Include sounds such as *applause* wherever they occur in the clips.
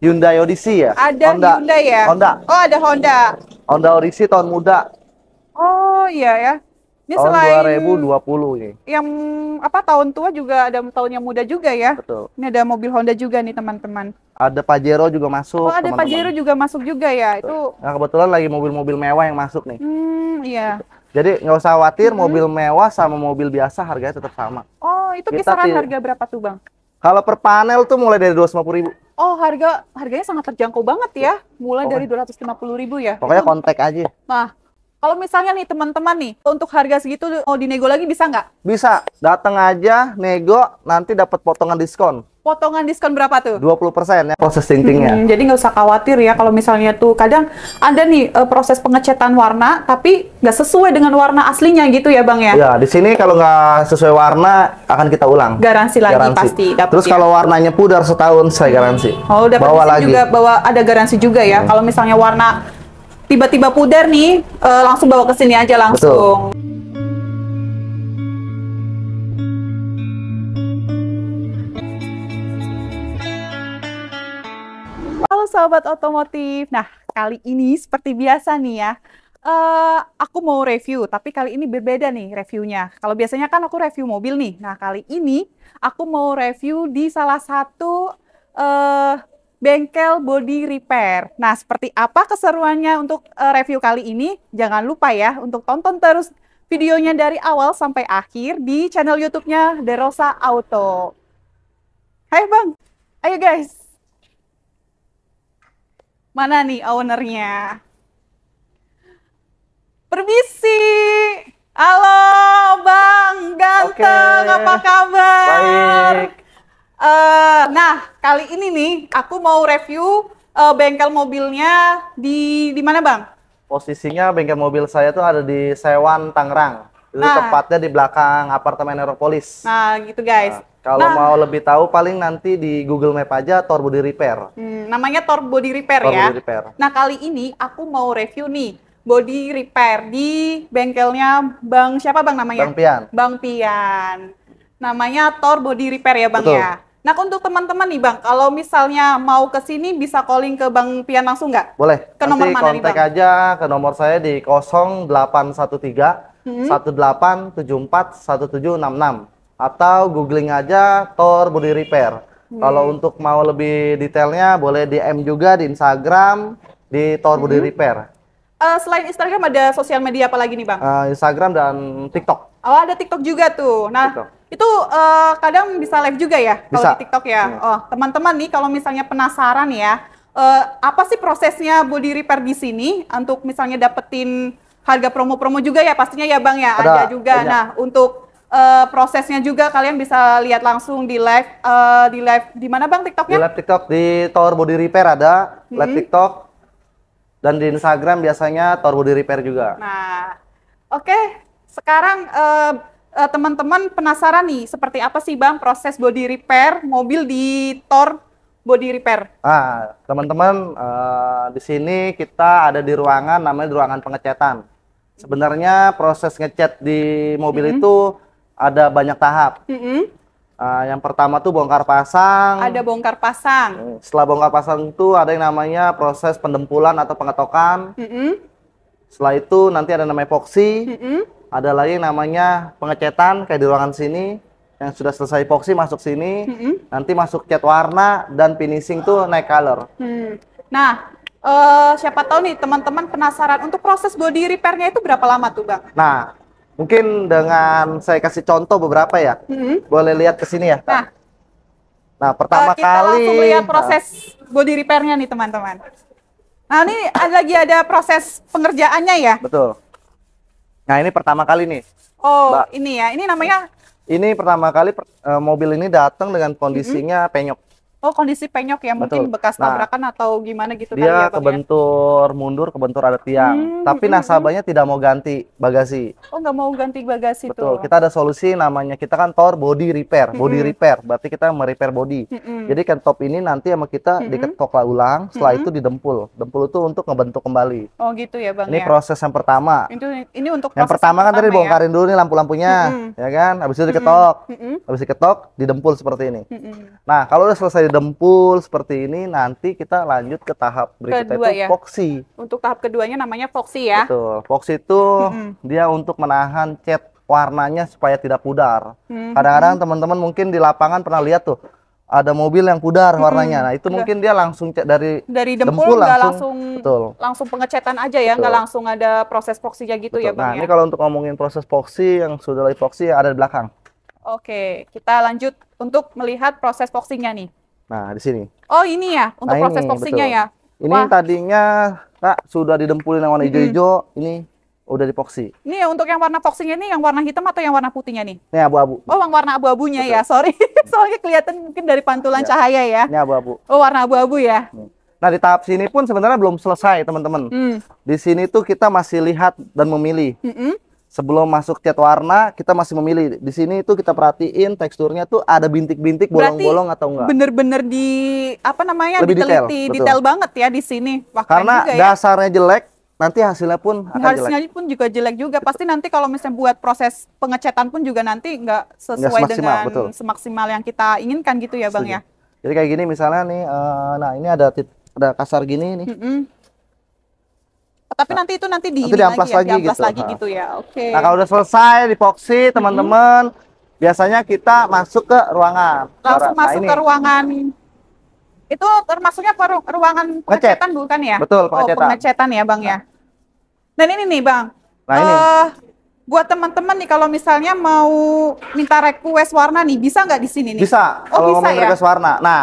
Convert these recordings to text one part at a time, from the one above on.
Hyundai Odyssey ya? Ada Honda. Hyundai ya? Honda. Oh, ada Honda. Honda Odyssey tahun muda. Oh, iya ya. Ini tahun selain 2020 ini. Yang apa tahun tua juga ada tahun yang muda juga ya. Betul. Ini ada mobil Honda juga nih teman-teman. Ada Pajero juga masuk. Oh ada teman -teman. Pajero juga masuk juga ya itu. Nah kebetulan lagi mobil-mobil mewah yang masuk nih. Hmm iya. Jadi nggak usah khawatir hmm. mobil mewah sama mobil biasa harganya tetap sama. Oh itu Kita kisaran harga berapa tuh bang? Kalau per panel tuh mulai dari 250 ribu. Oh, harga harganya sangat terjangkau banget ya. Mulai pokoknya, dari 250 ribu ya. Pokoknya kontak aja. Nah, kalau misalnya nih teman-teman nih untuk harga segitu mau dinego lagi bisa nggak? Bisa. Datang aja nego nanti dapat potongan diskon. Potongan diskon berapa tuh? 20% ya proses tintingnya. Hmm, jadi nggak usah khawatir ya kalau misalnya tuh kadang ada nih e, proses pengecetan warna tapi nggak sesuai dengan warna aslinya gitu ya Bang ya? Ya di sini kalau nggak sesuai warna akan kita ulang. Garansi lagi garansi. pasti Dapet Terus ya? kalau warnanya pudar setahun saya garansi. Oh, dapat bawa juga bawa ada garansi juga ya. Hmm. Kalau misalnya warna tiba-tiba pudar nih, uh, langsung bawa ke sini aja langsung. Betul. Halo sahabat otomotif. Nah, kali ini seperti biasa nih ya. Uh, aku mau review, tapi kali ini berbeda nih reviewnya. Kalau biasanya kan aku review mobil nih. Nah, kali ini aku mau review di salah satu uh, bengkel body repair. Nah, seperti apa keseruannya untuk eh, review kali ini? Jangan lupa ya untuk tonton terus videonya dari awal sampai akhir di channel YouTube-nya Derosa Auto. Hai Bang, ayo guys. Mana nih ownernya? Permisi. Halo Bang Ganteng, okay. apa kabar? Baik. Uh, nah, kali ini nih aku mau review uh, bengkel mobilnya di di mana, Bang? Posisinya bengkel mobil saya tuh ada di Sewan Tangerang. Itu nah. tepatnya di belakang apartemen Aeropolis. Nah, gitu guys. Nah, kalau nah. mau lebih tahu paling nanti di Google Map aja Tor Body Repair. Hmm, namanya Tor Body Repair Tor ya. Body Repair. Nah, kali ini aku mau review nih body repair di bengkelnya Bang siapa Bang namanya? Bang Pian. Bang Pian. Namanya Tor Body Repair ya, Bang Betul. ya. Nah, untuk teman-teman nih Bang, kalau misalnya mau ke sini bisa calling ke Bang Pian langsung nggak? Boleh. Ke Nanti nomor mana kontak nih, Bang? aja ke nomor saya di 0813 hmm. 1874 1766 atau googling aja Tor Body Repair. Hmm. Kalau untuk mau lebih detailnya boleh DM juga di Instagram di Tor Body hmm. Repair. Uh, selain Instagram ada sosial media apa lagi nih Bang? Uh, Instagram dan TikTok. Oh ada TikTok juga tuh. Nah TikTok. itu uh, kadang bisa live juga ya kalau di TikTok ya. Hmm. Oh teman-teman nih kalau misalnya penasaran ya, uh, apa sih prosesnya body repair di sini untuk misalnya dapetin harga promo-promo juga ya pastinya ya bang ya ada, ada juga. Banyak. Nah untuk uh, prosesnya juga kalian bisa lihat langsung di live uh, di live di mana bang TikToknya? Di live TikTok di Tower Body Repair ada hmm. live TikTok dan di Instagram biasanya Tower Body Repair juga. Nah oke. Sekarang eh, eh, teman-teman eh, penasaran nih, seperti apa sih Bang proses body repair mobil di Tor Body Repair? Ah, teman-teman eh, di sini kita ada di ruangan namanya ruangan pengecatan. Sebenarnya proses ngecat di mobil mm -hmm. itu ada banyak tahap. Mm -hmm. Uh, yang pertama tuh bongkar pasang. Ada bongkar pasang. Eh, setelah bongkar pasang itu ada yang namanya proses pendempulan atau pengetokan. Mm -hmm. Setelah itu nanti ada namanya epoxy Mm -hmm ada lagi namanya pengecetan kayak di ruangan sini yang sudah selesai epoxy masuk sini, mm -hmm. nanti masuk cat warna dan finishing tuh naik color. Hmm. Nah, uh, siapa tahu nih teman-teman penasaran untuk proses body repairnya itu berapa lama tuh bang? Nah, mungkin dengan saya kasih contoh beberapa ya, mm -hmm. boleh lihat ke sini ya. Nah, nah pertama uh, kita kali langsung lihat nah. proses nah. body repairnya nih teman-teman. Nah, ini lagi ada proses pengerjaannya ya. Betul. Nah ini pertama kali nih. Oh Mbak. ini ya, ini namanya? Ini pertama kali uh, mobil ini datang dengan kondisinya mm -hmm. penyok. Oh kondisi penyok ya mungkin bekas nah, tabrakan nah, atau gimana gitu dia kan ya kebentur ya? mundur kebentur ada tiang hmm, tapi hmm, nasabahnya hmm. tidak mau ganti bagasi oh nggak mau ganti bagasi Betul. tuh kita ada solusi namanya kita kan tor body repair hmm. body repair berarti kita merepair body hmm. jadi kan top ini nanti sama kita hmm. diketok lah ulang setelah hmm. itu didempul dempul itu untuk ngebentuk kembali oh gitu ya bang ini ya? proses yang pertama itu ini untuk yang pertama kan tadi ya? bongkarin dulu nih lampu-lampunya hmm. ya kan habis itu hmm. diketok hmm. habis diketok didempul seperti ini hmm. nah kalau udah selesai dempul seperti ini nanti kita lanjut ke tahap berikutnya Kedua, itu ya? foxy. Untuk tahap keduanya namanya foxy ya. Betul. Foxy itu hmm dia untuk menahan cat warnanya supaya tidak pudar. hmm Kadang-kadang teman-teman mungkin di lapangan pernah lihat tuh ada mobil yang pudar warnanya. Hmm. Nah, itu mungkin dia langsung cat dari dari dempul, dempul langsung langsung, betul. langsung pengecatan aja ya, nggak langsung ada proses foxy-nya gitu ya, betul. ya, Bang. Nah, ya? ini kalau untuk ngomongin proses foxy yang sudah lagi foxy ada di belakang. Oke, kita lanjut untuk melihat proses foxing-nya nih. Nah, di sini. Oh, ini ya untuk nah, proses boxingnya ya. Ini Wah. tadinya Kak sudah didempulin yang warna hijau-hijau, hmm. ini udah dipoksi. Ini ya untuk yang warna poxingnya ini yang warna hitam atau yang warna putihnya nih? Ini abu-abu. Oh, yang warna abu-abunya ya. Sorry. *laughs* Soalnya kelihatan mungkin dari pantulan ya. cahaya ya. Ini abu-abu. Oh, warna abu-abu ya. Hmm. Nah, di tahap sini pun sebenarnya belum selesai, teman-teman. Hmm. Di sini tuh kita masih lihat dan memilih. Hmm -hmm sebelum masuk cat warna kita masih memilih di sini itu kita perhatiin teksturnya tuh ada bintik-bintik bolong-bolong atau enggak bener-bener di apa namanya Lebih diteliti detail, detail banget ya di sini Wah, karena juga ya. dasarnya jelek nanti hasilnya pun akan hasilnya jelek. pun juga jelek juga pasti nanti kalau misalnya buat proses pengecatan pun juga nanti nggak sesuai nggak dengan betul. semaksimal yang kita inginkan gitu ya Setuju. bang ya jadi kayak gini misalnya nih uh, nah ini ada ada kasar gini nih mm -mm tapi nanti itu nanti di nanti amplas lagi, ya, lagi, gitu. lagi gitu ya. Oke. Okay. Nah, kalau udah selesai epoxy mm-hmm. teman-teman, hmm. biasanya kita masuk ke ruangan. Langsung nah, masuk ini. ke ruangan itu termasuknya ruangan pengecetan Ngecet. bukan ya? Betul, oh, pengecetan. Oh, pengecetan ya, Bang ya. Dan ini nih, Bang. Nah, ini. Uh, buat teman-teman nih kalau misalnya mau minta request warna nih, bisa nggak di sini nih? Bisa. Oh, kalau bisa mau ya? request warna. Nah,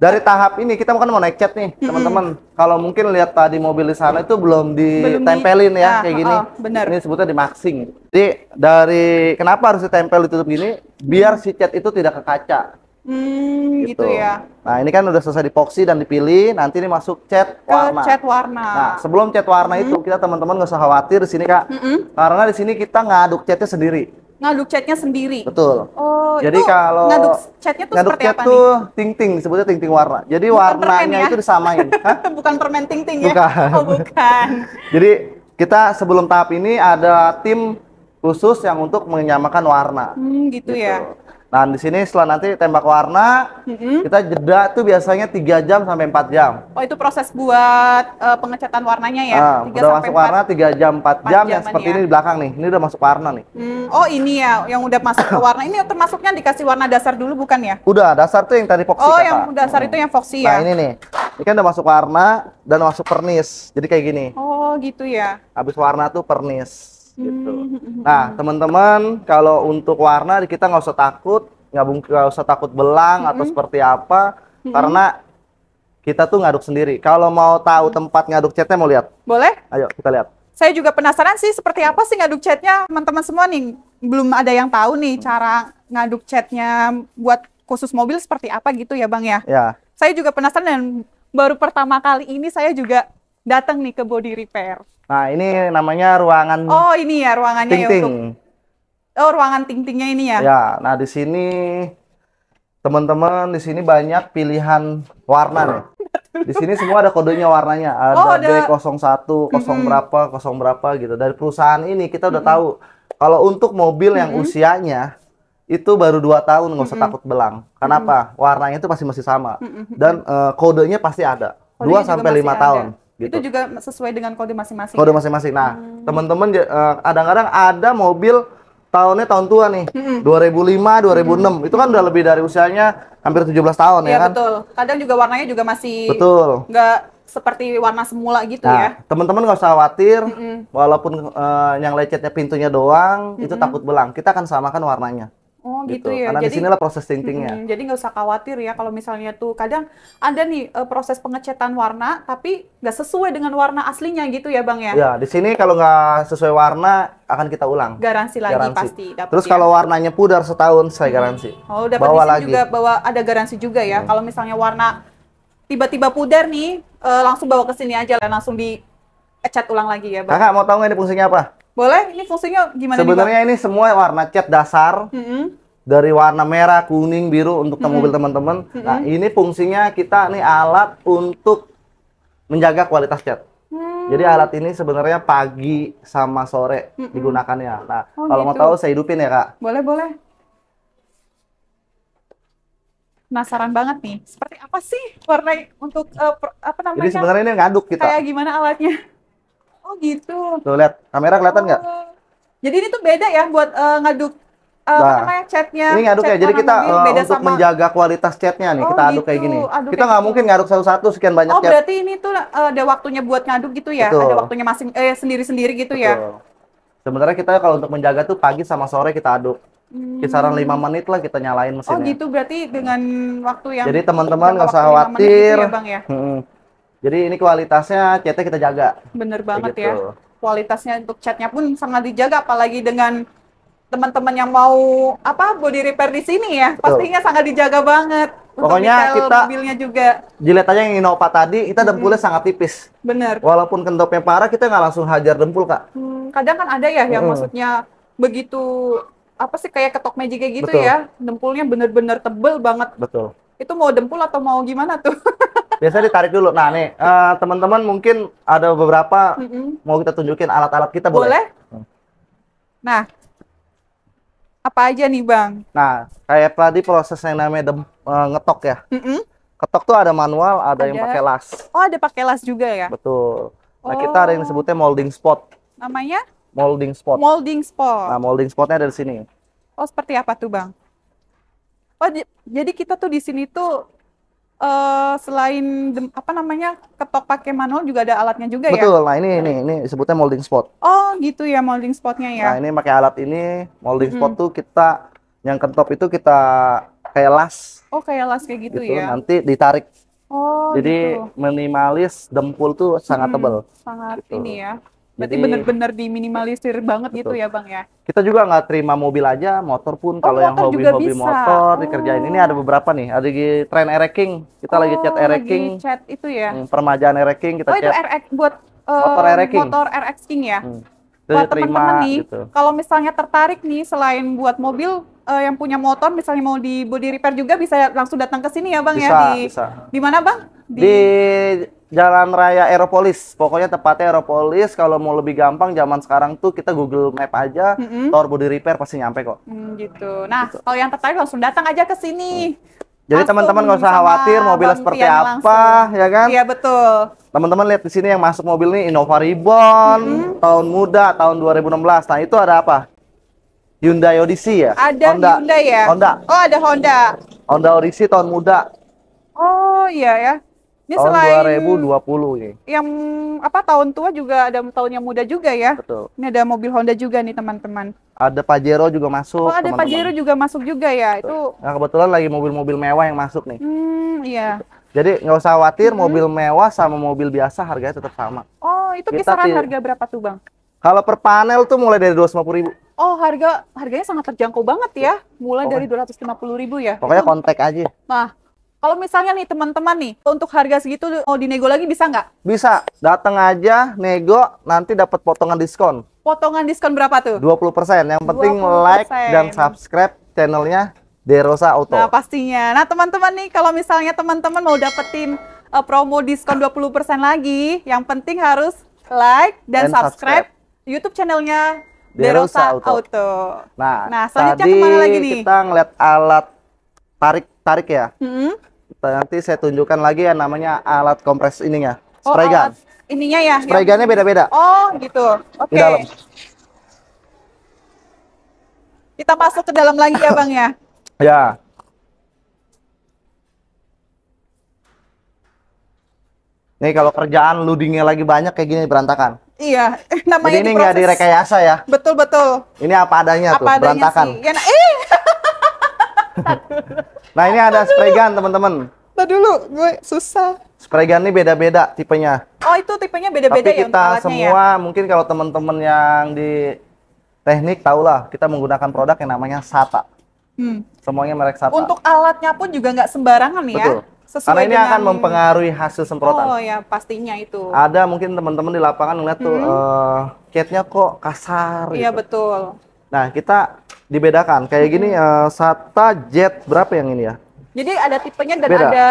dari tahap ini kita kan mau naik chat nih teman-teman. Mm -hmm. Kalau mungkin lihat tadi mobil di sana itu belum ditempelin ya ah, kayak gini. Oh, bener. Ini sebutnya dimaxing. Jadi dari kenapa harus ditempel ditutup gini? Biar mm. si cat itu tidak ke kaca. Hmm, gitu. gitu ya. Nah ini kan udah selesai dipoksi dan dipilih. Nanti ini masuk cat ke warna. Cat warna. Nah sebelum cat warna mm -hmm. itu kita teman-teman nggak usah khawatir di sini kak, mm -hmm. karena di sini kita ngaduk catnya sendiri ngaduk catnya sendiri. Betul. Oh. Jadi kalau ngaduk catnya tuh ngaduk seperti cat apa tuh nih? ting-ting, sebutnya ting-ting warna. Jadi bukan warnanya ya? itu disamain. *laughs* Hah? bukan permen ting-ting ya? Bukan. Oh, bukan. *laughs* Jadi kita sebelum tahap ini ada tim khusus yang untuk menyamakan warna. Hmm, gitu, ya. gitu. ya. Nah, di sini setelah nanti tembak warna, mm-hmm. kita jeda tuh biasanya 3 jam sampai 4 jam. Oh, itu proses buat uh, pengecatan warnanya ya? Nah, 3 udah masuk 4, warna 3 jam, 4, 4 jam, yang seperti ya? ini di belakang nih. Ini udah masuk warna nih. Mm. oh, ini ya yang udah masuk ke warna. Ini termasuknya dikasih warna dasar dulu bukan ya? Udah, dasar tuh yang tadi foxy Oh, kata. yang dasar hmm. itu yang foxy nah, ya? Nah, ini nih. Ini kan udah masuk warna dan masuk pernis. Jadi kayak gini. Oh, gitu ya. Habis warna tuh pernis gitu. Hmm, hmm, hmm, nah, teman-teman, kalau untuk warna kita nggak usah takut, nggak usah takut belang atau seperti apa, karena kita tuh ngaduk sendiri. Kalau mau tahu tempat ngaduk catnya mau lihat? Boleh. Ayo kita lihat. Saya juga penasaran sih seperti apa sih ngaduk catnya teman-teman semua nih. Belum ada yang tahu nih cara ngaduk catnya buat khusus mobil seperti apa gitu ya Bang ya? Ya. Saya juga penasaran dan baru pertama kali ini saya juga datang nih ke body repair. Nah, ini namanya ruangan Oh, ini ya ruangannya ting -ting. ya untuk Oh, ruangan Tingtingnya ini ya. Ya, nah di sini teman-teman di sini banyak pilihan warna nih. Di sini semua ada kodenya warnanya. Ada, oh, ada... B01, 0 mm -hmm. berapa, 0 berapa gitu. Dari perusahaan ini kita udah mm -hmm. tahu kalau untuk mobil yang mm -hmm. usianya itu baru dua tahun nggak usah mm -hmm. takut belang. Kenapa? Mm -hmm. Warnanya itu pasti masih sama. Mm -hmm. Dan uh, kodenya pasti ada. Dua sampai lima tahun. Ada. Gitu. Itu juga sesuai dengan kode masing-masing. Kode ya? masing-masing. Nah, hmm. teman-teman eh, kadang-kadang ada mobil tahunnya tahun tua nih. Hmm. 2005, 2006. Hmm. Itu kan udah lebih dari usianya hampir 17 tahun ya, ya kan? betul. Kadang juga warnanya juga masih Betul. nggak seperti warna semula gitu nah, ya. Teman-teman nggak usah khawatir, mm -mm. walaupun uh, yang lecetnya pintunya doang, mm -mm. itu hmm. takut belang. Kita akan samakan warnanya. Oh gitu, gitu. ya. Karena jadi, disinilah proses tintingnya. Hmm, jadi nggak usah khawatir ya kalau misalnya tuh kadang ada nih uh, proses pengecetan warna tapi nggak sesuai dengan warna aslinya gitu ya bang ya? Ya di sini kalau nggak sesuai warna akan kita ulang. Garansi lagi garansi. pasti. Dapet Terus ya. kalau warnanya pudar setahun saya garansi. Oh dapat bawa lagi. juga bawa ada garansi juga ya hmm. kalau misalnya warna tiba-tiba pudar nih uh, langsung bawa ke sini aja langsung di cat ulang lagi ya bang. Kakak mau tahu nggak ini fungsinya apa? Boleh, ini fungsinya gimana? Sebenarnya ini semua warna cat dasar. Mm -hmm. Dari warna merah, kuning, biru untuk mm -hmm. mobil teman-teman. Mm -hmm. Nah, ini fungsinya kita nih alat untuk menjaga kualitas cat. Hmm. Jadi alat ini sebenarnya pagi sama sore mm -mm. digunakannya. Nah, oh, kalau gitu. mau tahu saya hidupin ya, Kak. Boleh, boleh. Penasaran banget nih. Seperti apa sih warna untuk uh, apa namanya? Jadi sebenarnya ini ngaduk kita. Kayak gimana alatnya? Oh gitu. Tuh lihat, kamera kelihatan nggak? Oh. Jadi ini tuh beda ya buat uh, ngaduk uh, nah, apa namanya chatnya Ini ngaduk chat ya. Jadi kita uh, untuk sama... menjaga kualitas chatnya nih, oh, kita aduk gitu. kayak gini. Gitu. Aduk kita nggak mungkin ngaduk satu-satu sekian banyak oh, chat. Oh berarti ini tuh uh, ada waktunya buat ngaduk gitu ya? Betul. Ada waktunya masing eh sendiri-sendiri gitu ya? Betul. ya? Sebenarnya kita kalau untuk menjaga tuh pagi sama sore kita aduk. Kisaran lima hmm. menit lah kita nyalain oh, mesinnya. Oh gitu berarti dengan waktu yang Jadi teman-teman nggak usah gitu ya, khawatir. ya, bang, ya? Hmm jadi ini kualitasnya chatnya kita jaga. Bener banget ya. gitu. ya. Kualitasnya untuk catnya pun sangat dijaga, apalagi dengan teman-teman yang mau apa body repair di sini ya, Betul. pastinya sangat dijaga banget. Pokoknya kita mobilnya juga. Jilat aja yang Innova tadi, kita dempulnya hmm. sangat tipis. Bener. Walaupun kentopnya parah, kita nggak langsung hajar dempul kak. Hmm, kadang kan ada ya yang hmm. maksudnya begitu apa sih kayak ketok magic kayak gitu Betul. ya, dempulnya bener-bener tebel banget. Betul itu mau dempul atau mau gimana tuh? *laughs* Biasanya ditarik dulu. Nah nih uh, teman-teman mungkin ada beberapa mm -hmm. mau kita tunjukin alat-alat kita boleh? Boleh. Nah apa aja nih bang? Nah kayak tadi proses yang namanya dem uh, ngetok ya. Mm -hmm. Ketok tuh ada manual, ada, ada yang pakai las. Oh ada pakai las juga ya? Betul. Nah oh. kita ada yang oh. disebutnya molding spot. Namanya? Molding spot. Molding spot. Nah molding spotnya dari sini. Oh seperti apa tuh bang? oh jadi kita tuh di sini tuh uh, selain apa namanya ketok pakai manual juga ada alatnya juga betul, ya betul nah ini ini ini sebutnya molding spot oh gitu ya molding spotnya ya nah ini pakai alat ini molding hmm. spot tuh kita yang ketok itu kita kayak las oh kayak las kayak gitu, gitu ya nanti ditarik Oh, jadi gitu. minimalis dempul tuh sangat hmm, tebel. Sangat gitu. ini ya. Berarti benar-benar diminimalisir banget gitu betul. gitu ya bang ya. Kita juga nggak terima mobil aja, motor pun oh, kalau yang hobi-hobi hobi motor oh. dikerjain. Ini ada beberapa nih, ada di tren ereking. Kita oh, lagi chat ereking. Lagi chat itu ya. Hmm, permajaan ereking kita oh, chat. Oh itu RX buat uh, motor ereking. Motor RX King ya. Hmm. Buat teman-teman nih, gitu. kalau misalnya tertarik nih selain buat mobil, uh, yang punya motor misalnya mau di body repair juga bisa langsung datang ke sini ya bang ya? bisa, ya di bisa. di mana bang di, di Jalan Raya Aeropolis. Pokoknya tepatnya Aeropolis. Kalau mau lebih gampang zaman sekarang tuh kita Google Map aja, mm-hmm. Tower Body Repair pasti nyampe kok. Mm, gitu. Nah, gitu. kalau yang tertarik langsung datang aja ke sini. Mm. Jadi teman-teman nggak usah khawatir mobilnya seperti apa, langsung. ya kan? Iya betul. Teman-teman lihat di sini yang masuk mobil ini Innova Ribbon, mm-hmm. tahun muda, tahun 2016. Nah itu ada apa? Hyundai Odyssey ya? Ada Honda. Hyundai ya? Honda. Oh ada Honda. Honda Odyssey tahun muda. Oh iya ya. Ini tahun selain 2020 nih. Yang apa tahun tua juga ada tahun yang muda juga ya. Betul. Ini ada mobil Honda juga nih teman-teman. Ada Pajero juga masuk. Oh, ada teman -teman. Pajero juga masuk juga ya. Itu Nah, kebetulan lagi mobil-mobil mewah yang masuk nih. Hmm, iya. Jadi nggak usah khawatir hmm. mobil mewah sama mobil biasa harganya tetap sama. Oh, itu Kita kisaran harga berapa tuh, Bang? Kalau per panel tuh mulai dari puluh ribu. Oh, harga harganya sangat terjangkau banget ya. Mulai Pokoknya. dari puluh ribu ya. Pokoknya oh. kontak aja. Nah, kalau misalnya nih teman-teman nih untuk harga segitu mau dinego lagi bisa nggak? Bisa. Datang aja nego nanti dapat potongan diskon. Potongan diskon berapa tuh? 20%. Yang penting 20%. like dan subscribe channelnya Derosa Auto. Nah, pastinya. Nah, teman-teman nih kalau misalnya teman-teman mau dapetin uh, promo diskon 20% lagi, yang penting harus like dan, dan subscribe, subscribe YouTube channelnya Derosa, De Auto. Auto. Nah, nah selanjutnya tadi kemana lagi nih? Kita ngeliat alat tarik tarik ya. Mm -hmm nanti saya tunjukkan lagi yang namanya alat kompres ininya. Oh, Spray oh, gun. ininya ya. Spray gunnya beda-beda. Oh, gitu. Oke. Okay. Kita masuk ke dalam lagi ya, Bang ya. ya. Nih kalau kerjaan loadingnya lagi banyak kayak gini berantakan. Iya, *laughs* namanya Jadi ini nggak direkayasa ya. Betul betul. Ini apa adanya apa tuh adanya berantakan. Sih. Ya, nah, eh. *laughs* nah ini ada spray gun teman-teman. Nah dulu gue susah. Spray gun ini beda-beda tipenya. Oh itu tipenya beda-beda ya kita ya? semua ya? mungkin kalau teman-teman yang di teknik tahulah kita menggunakan produk yang namanya SATA. Hmm. Semuanya merek SATA. Untuk alatnya pun juga nggak sembarangan ya. Betul. Sesuai Karena ini dengan... akan mempengaruhi hasil semprotan. Oh ya pastinya itu. Ada mungkin teman-teman di lapangan ngeliat tuh uh, hmm. eh, catnya kok kasar. Iya gitu. betul Nah, kita dibedakan. Kayak gini uh, SATA Jet berapa yang ini ya? Jadi ada tipenya dan Beda. ada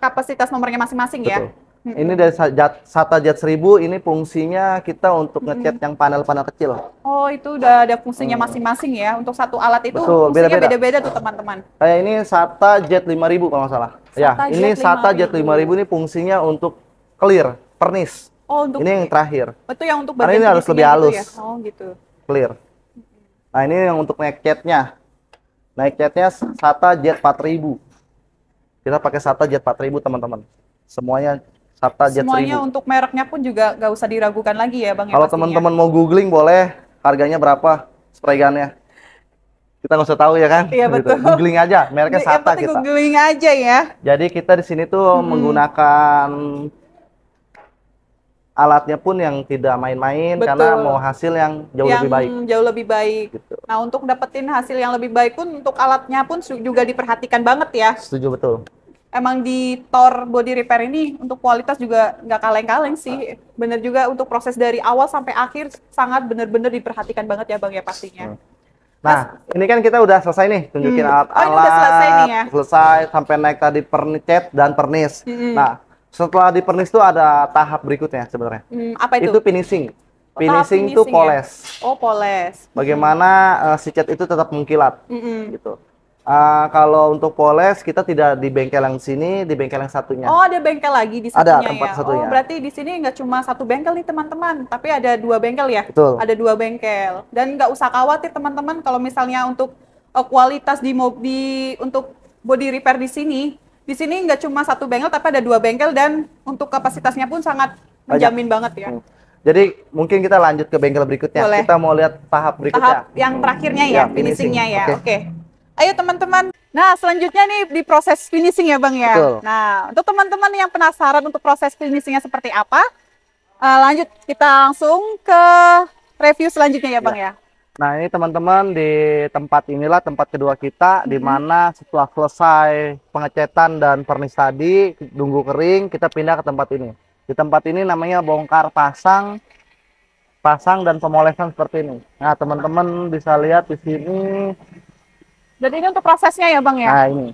kapasitas nomornya masing-masing ya. Hmm. Ini dari SATA Jet 1000 ini fungsinya kita untuk ngecat hmm. yang panel-panel kecil. Oh, itu udah ada fungsinya mm. masing-masing ya. Untuk satu alat itu Betul, fungsinya beda-beda tuh teman-teman. Kayak ini SATA Jet 5000 kalau nggak salah. SATA ya, Jet ini SATA Jet 5000 ini fungsinya untuk clear, pernis. Oh, untuk Ini yang terakhir. Oh, itu yang untuk bagian Karena ini harus lebih gitu halus. Ya? Oh, gitu. Clear. Nah ini yang untuk naik jetnya. Naik jetnya SATA Jet 4000. Kita pakai SATA Jet 4000 teman-teman. Semuanya SATA Jet Semuanya untuk mereknya pun juga nggak usah diragukan lagi ya Bang. Ya, Kalau teman-teman mau googling boleh harganya berapa spray gunnya. Kita nggak usah tahu ya kan? Iya gitu. betul. Googling aja, mereknya SATA kita. Googling aja ya. Jadi kita di sini tuh hmm. menggunakan alatnya pun yang tidak main-main karena mau hasil yang jauh yang lebih baik. Jauh lebih baik. Gitu. Nah untuk dapetin hasil yang lebih baik pun untuk alatnya pun juga diperhatikan banget ya. Setuju betul. Emang di Tor Body Repair ini untuk kualitas juga nggak kaleng-kaleng sih. Bener juga untuk proses dari awal sampai akhir sangat bener-bener diperhatikan banget ya bang ya pastinya. Hmm. Nah, ini kan kita udah selesai nih tunjukin hmm. alat-alat, hmm. oh, selesai, nih ya? selesai sampai naik tadi pernicet dan pernis. Hmm. Nah, setelah di pernis tuh ada tahap berikutnya sebenarnya. Hmm, apa itu? Itu finishing. Oh, finishing itu ya? poles. Ya? Oh, poles. Hmm. Bagaimana hmm. uh, si cat itu tetap mengkilat. Hmm. hmm. Gitu. Uh, kalau untuk poles kita tidak di bengkel yang sini, di bengkel yang satunya. Oh, ada bengkel lagi di satunya ada, tempat ya? Satunya. Oh, berarti di sini nggak cuma satu bengkel nih teman-teman, tapi ada dua bengkel ya. Betul. Ada dua bengkel. Dan nggak usah khawatir teman-teman kalau misalnya untuk uh, kualitas di mobil untuk body repair di sini di sini nggak cuma satu bengkel tapi ada dua bengkel dan untuk kapasitasnya pun sangat menjamin Banyak. banget ya. Hmm. Jadi mungkin kita lanjut ke bengkel berikutnya. Boleh. Kita mau lihat tahap berikutnya. Tahap yang terakhirnya ya, ya finishingnya finishing. ya. Oke. Okay. Okay. Ayo teman-teman. Nah, selanjutnya nih di proses finishing ya, Bang ya. Betul. Nah, untuk teman-teman yang penasaran untuk proses finishingnya seperti apa, uh, lanjut kita langsung ke review selanjutnya ya, Bang ya. ya. Nah ini teman-teman di tempat inilah tempat kedua kita mm -hmm. di mm-hmm. mana setelah selesai pengecetan dan pernis tadi tunggu kering kita pindah ke tempat ini. Di tempat ini namanya bongkar pasang, pasang dan pemolesan seperti ini. Nah teman-teman bisa lihat di sini. Jadi ini untuk prosesnya ya bang ya? Nah ini.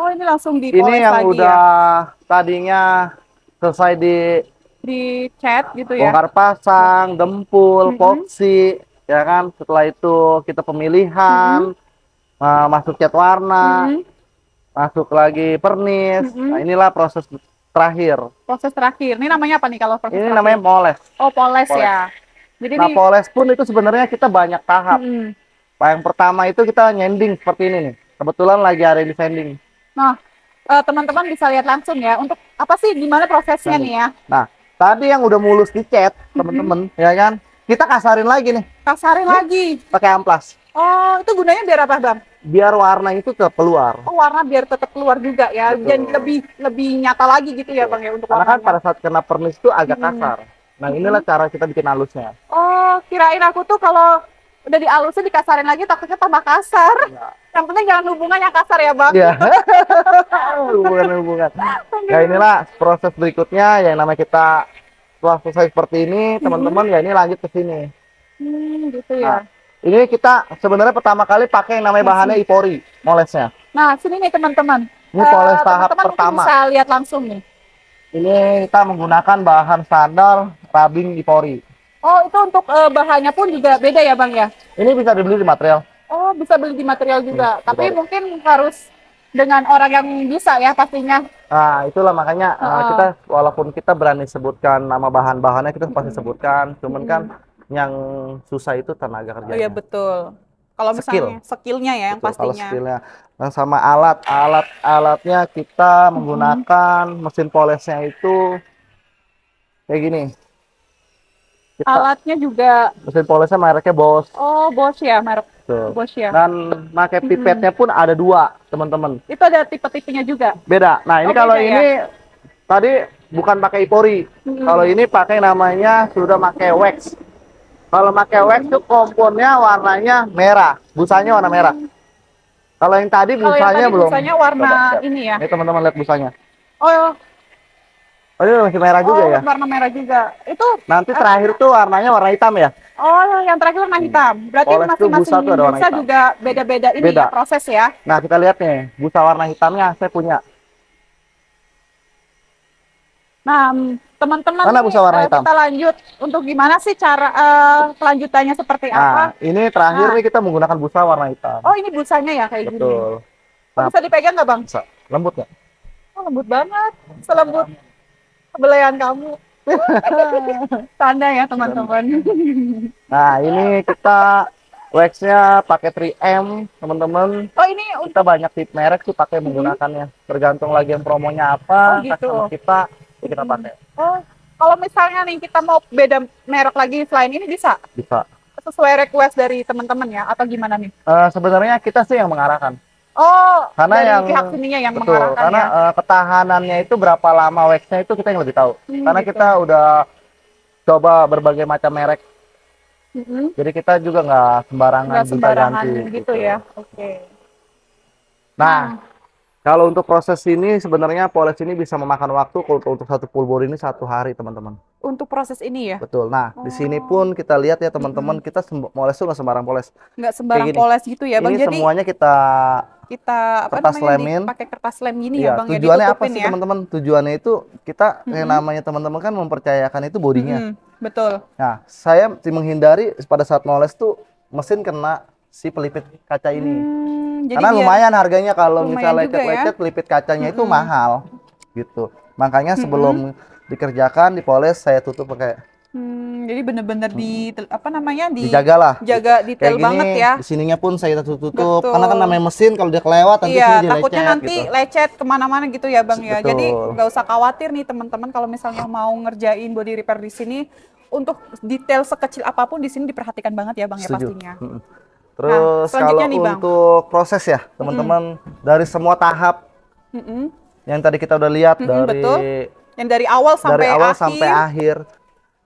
Oh ini langsung di Ini yang lagi udah ya? tadinya selesai di di chat gitu ya. Bongkar pasang, dempul, mm -hmm ya kan setelah itu kita pemilihan mm -hmm. uh, masuk cat warna mm -hmm. masuk lagi pernis mm -hmm. nah inilah proses terakhir proses terakhir ini namanya apa nih kalau proses ini terakhir? namanya poles. oh poles, ya. poles. ya jadi nah ini... poles pun itu sebenarnya kita banyak tahap mm -hmm. yang pertama itu kita nyending seperti ini nih kebetulan lagi ada di sanding nah eh, teman-teman uh, bisa lihat langsung ya untuk apa sih gimana prosesnya nah, nih ya nah tadi yang udah mulus dicat mm-hmm. teman-teman mm -hmm. ya kan kita kasarin lagi nih. Kasarin nih, hmm? lagi. Pakai amplas. Oh, itu gunanya biar apa, Bang? Biar warna itu tetap keluar. Oh, warna biar tetap keluar juga ya. Betul. Dan lebih lebih nyata lagi gitu Betul. ya, Bang ya untuk Karena kan warnanya. kan pada saat kena pernis itu agak hmm. kasar. Nah, inilah hmm. cara kita bikin halusnya. Oh, kirain aku tuh kalau udah dialusin dikasarin lagi takutnya tambah kasar. Ya. Yang penting jangan hubungan yang kasar ya, Bang. ya *laughs* hubungan hubungan. Nah, inilah proses berikutnya yang namanya kita setelah selesai seperti ini mm-hmm. teman-teman ya ini lanjut ke sini hmm, gitu nah, ya nah, ini kita sebenarnya pertama kali pakai yang namanya bahannya ipori molesnya nah sini nih teman-teman ini poles eh, tahap teman -teman pertama bisa lihat langsung nih ini kita menggunakan bahan standar rabing ipori oh itu untuk uh, bahannya pun juga beda ya bang ya ini bisa dibeli di material oh bisa beli di material juga hmm, tapi ipori. mungkin harus dengan orang yang bisa ya pastinya. Nah, itulah makanya uh. Uh, kita walaupun kita berani sebutkan nama bahan-bahannya kita pasti hmm. sebutkan, cuman kan hmm. yang susah itu tenaga kerja. Oh iya betul. Kalau misalnya skill. skillnya ya yang betul, pastinya. Kalau skillnya, nah, sama alat, alat, alatnya kita hmm. menggunakan mesin polesnya itu kayak gini. Kita, alatnya juga. Mesin polesnya mereknya Bosch. Oh Bosch ya merek Bosch ya. Dan pakai pipetnya pun ada dua, teman-teman. Itu ada tipe-tipenya juga. Beda. Nah, ini okay, oh, kalau ini ya? tadi bukan pakai ipori. Hmm. Kalau ini pakai namanya sudah pakai wax. Kalau pakai wax itu komponnya warnanya merah, busanya warna merah. Kalau yang tadi busanya yang tadi belum. Busanya warna Coba, ini ya. Ini teman-teman lihat busanya. Oh. Oh, ini masih merah oh, juga ya? warna merah juga. Itu Nanti terakhir tuh warnanya warna hitam ya? Oh, yang terakhir warna hmm. hitam. Berarti masing-masing busa, busa juga beda-beda ini beda. ya proses ya. Nah, kita lihat nih, busa warna hitamnya saya punya. Nah, teman-teman Mana busa warna eh, hitam? kita lanjut untuk gimana sih cara uh, kelanjutannya seperti nah, apa? ini terakhir nah. nih kita menggunakan busa warna hitam. Oh, ini busanya ya kayak Betul. gini. Oh, nah, bisa dipegang nggak, Bang? Bisa. Lembut nggak? Oh, lembut banget. Selembut kebelayan kamu. *laughs* Tanda ya teman-teman. *laughs* Nah ini kita waxnya pakai 3M teman-teman. Oh ini kita banyak tip merek sih pakai hmm. menggunakannya. Tergantung lagi yang promonya apa, oh, gitu. kita ya kita pakai. Oh kalau misalnya nih kita mau beda merek lagi selain ini bisa? Bisa. Sesuai request dari teman-teman ya atau gimana nih? Uh, sebenarnya kita sih yang mengarahkan. Oh, karena dari yang pihak sininya yang betul, mengarahkan karena ya. uh, ketahanannya itu berapa lama waxnya itu kita yang lebih tahu. Hmm, karena gitu. kita udah coba berbagai macam merek. Hmm. Jadi kita juga nggak sembarangan, nggak sembarangan ganti gitu, gitu ya. Oke. Okay. Nah, hmm. Kalau untuk proses ini sebenarnya poles ini bisa memakan waktu kalau untuk satu pulbor ini satu hari teman-teman. Untuk proses ini ya. Betul. Nah oh. di sini oh. pun kita lihat ya hmm. teman-teman -hmm. kita poles itu nggak sembarang poles. Nggak sembarang poles gitu ya bang. Ini Jadi... semuanya kita kita apa kertas namanya lemin, pakai kertas lem gini iya, ya bang ya, tujuannya ya apa sih ya? teman-teman tujuannya itu kita eh, mm-hmm. yang namanya teman-teman kan mempercayakan itu bodinya mm-hmm. betul nah saya menghindari pada saat mau tuh mesin kena si pelipit kaca ini hmm, karena lumayan harganya kalau misalnya lecet-lecet ya? pelipit kacanya mm-hmm. itu mahal gitu makanya sebelum mm-hmm. dikerjakan dipoles saya tutup pakai Hmm, jadi benar bener di apa namanya di lah, Jaga detail gini, banget ya. Sininya pun saya tutup-tutup karena kan namanya mesin kalau dia kelewat nanti iya, dia takutnya lecet, nanti gitu. lecet kemana-mana gitu ya Bang ya. Jadi nggak usah khawatir nih teman-teman kalau misalnya mau ngerjain body repair di sini untuk detail sekecil apapun di sini diperhatikan banget ya Bang ya, Setuju. ya pastinya. Hmm. Terus nah, kalau nih, bang. untuk proses ya teman-teman mm. dari semua tahap mm yang tadi kita udah lihat mm dari betul. yang dari awal sampai dari awal akhir. sampai akhir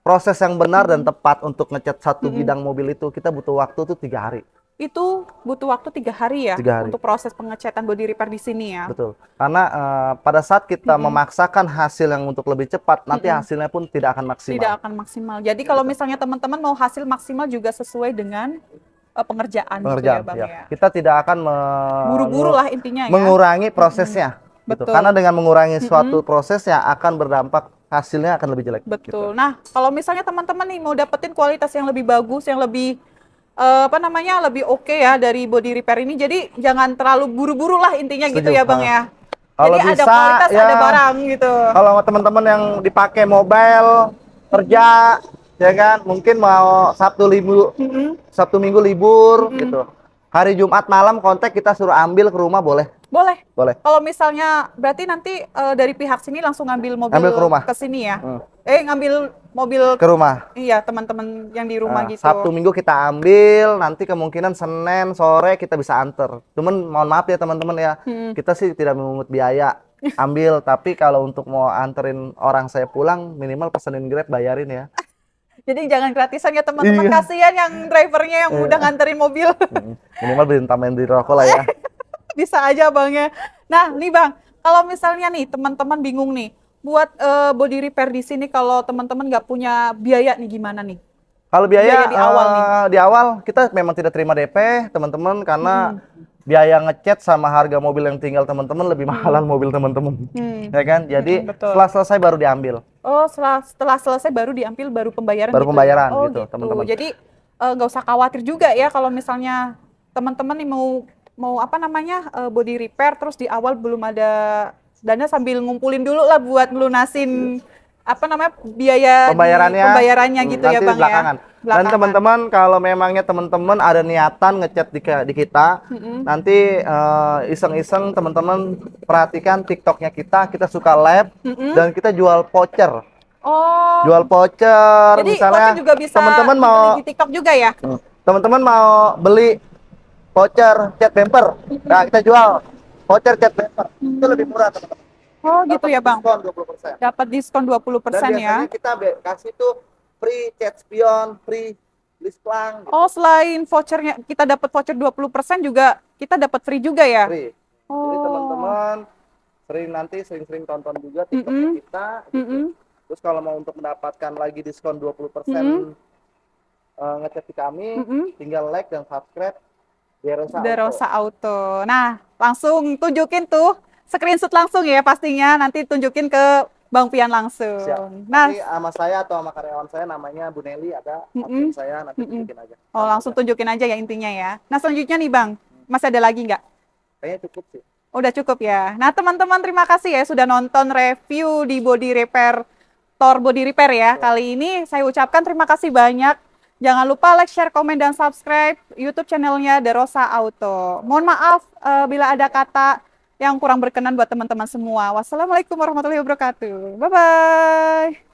proses yang benar dan tepat untuk ngecat satu bidang mobil itu kita butuh waktu tuh tiga hari itu butuh waktu tiga hari ya tiga hari. untuk proses pengecatan body repair di sini ya. Betul. Karena uh, pada saat kita mm -hmm. memaksakan hasil yang untuk lebih cepat, nanti mm -hmm. hasilnya pun tidak akan maksimal. Tidak akan maksimal. Jadi kalau misalnya teman-teman mau hasil maksimal juga sesuai dengan uh, eh, pengerjaan, pengerjaan gitu ya, Bang ya. ya. Kita tidak akan buru-buru lah intinya ya. Mengurangi prosesnya. Mm -hmm. Betul. Gitu. Karena dengan mengurangi suatu mm -hmm. prosesnya akan berdampak hasilnya akan lebih jelek. Gitu. Betul. Gitu. Nah, kalau misalnya teman-teman nih mau dapetin kualitas yang lebih bagus, yang lebih uh, apa namanya lebih oke okay ya dari body repair ini, jadi jangan terlalu buru-buru lah intinya gitu Setuju. gitu ya, bang nah, ya. Kalau jadi bisa, ada kualitas, ya, ada barang gitu. Kalau teman-teman yang dipakai mobile kerja, ya kan, mungkin mau Sabtu libur, mm -hmm. Sabtu Minggu libur, mm -hmm. gitu. Hari Jumat malam kontak kita suruh ambil ke rumah boleh boleh. Boleh. Kalau misalnya berarti nanti uh, dari pihak sini langsung ngambil mobil ngambil ke rumah. sini ya. Hmm. Eh ngambil mobil ke rumah. Iya, teman-teman yang di rumah nah, gitu. Sabtu Minggu kita ambil, nanti kemungkinan Senin sore kita bisa anter. Cuman mohon maaf ya teman-teman ya, hmm. kita sih tidak memungut biaya ambil *laughs* tapi kalau untuk mau anterin orang saya pulang minimal pesenin Grab bayarin ya. *laughs* Jadi jangan gratisan ya teman-teman. Iya. Kasihan yang drivernya yang iya. udah nganterin mobil. Hmm, minimal beliin tambahin di rokok lah ya. *laughs* bisa aja bang ya. Nah nih bang, kalau misalnya nih teman-teman bingung nih, buat uh, body repair di sini kalau teman-teman nggak punya biaya nih gimana nih? Kalau biaya, biaya di awal uh, nih. Eh, di awal kita memang tidak terima DP teman-teman karena hmm. biaya ngecat sama harga mobil yang tinggal teman-teman lebih mahalan hmm. mobil teman-teman, hmm. ya kan? Jadi hmm, setelah selesai baru diambil. Oh setelah setelah selesai baru diambil baru pembayaran. Baru gitu. Ya? pembayaran oh, gitu, gitu. teman-teman. Gitu, Jadi eh, nggak uh, usah khawatir juga ya kalau misalnya teman-teman nih mau mau apa namanya uh, body repair terus di awal belum ada dana sambil ngumpulin dulu lah buat melunasin apa namanya biaya pembayarannya, pembayarannya hmm, gitu ya, nanti ya bang belakangan. ya. Belakangan. Dan teman-teman kalau memangnya teman-teman ada niatan ngechat di, di kita, mm-hmm. nanti uh, iseng-iseng teman-teman perhatikan TikToknya kita, kita suka lab mm-hmm. dan kita jual voucher. Oh. Jual voucher Jadi, misalnya. Teman-teman mau di TikTok juga ya? Teman-teman mau beli voucher cat bumper. Nah, kita jual voucher cat bumper. Itu lebih murah, teman-teman. Oh, gitu ya, Bang. Diskon 20%. Dapat diskon 20% Dan ya. kita kasih tuh free cat spion, free lisplang. Gitu. Oh, selain vouchernya kita dapat voucher 20% juga kita dapat free juga ya? Free. Oh. Jadi teman-teman sering nanti sering-sering tonton juga TikTok mm -hmm. kita gitu. mm -hmm. Terus kalau mau untuk mendapatkan lagi diskon 20% mm -hmm. uh, ngecek di kami, mm -hmm. tinggal like dan subscribe The Rosa, The Rosa Auto. Auto. Nah, langsung tunjukin tuh screenshot langsung ya pastinya nanti tunjukin ke Bang Pian langsung. Siap. Nah, nanti sama saya atau sama karyawan saya namanya Bu Nelly ada mm -mm. saya nanti mm -mm. tunjukin aja. Oh, langsung tunjukin aja ya intinya ya. Nah, selanjutnya nih Bang, masih ada lagi nggak? Kayaknya cukup sih. Udah cukup ya. Nah, teman-teman terima kasih ya sudah nonton review di Body Repair Tor Body Repair ya. Iya. Kali ini saya ucapkan terima kasih banyak Jangan lupa like, share, komen, dan subscribe YouTube channelnya Rosa Auto. Mohon maaf uh, bila ada kata yang kurang berkenan buat teman-teman semua. Wassalamualaikum warahmatullahi wabarakatuh. Bye-bye.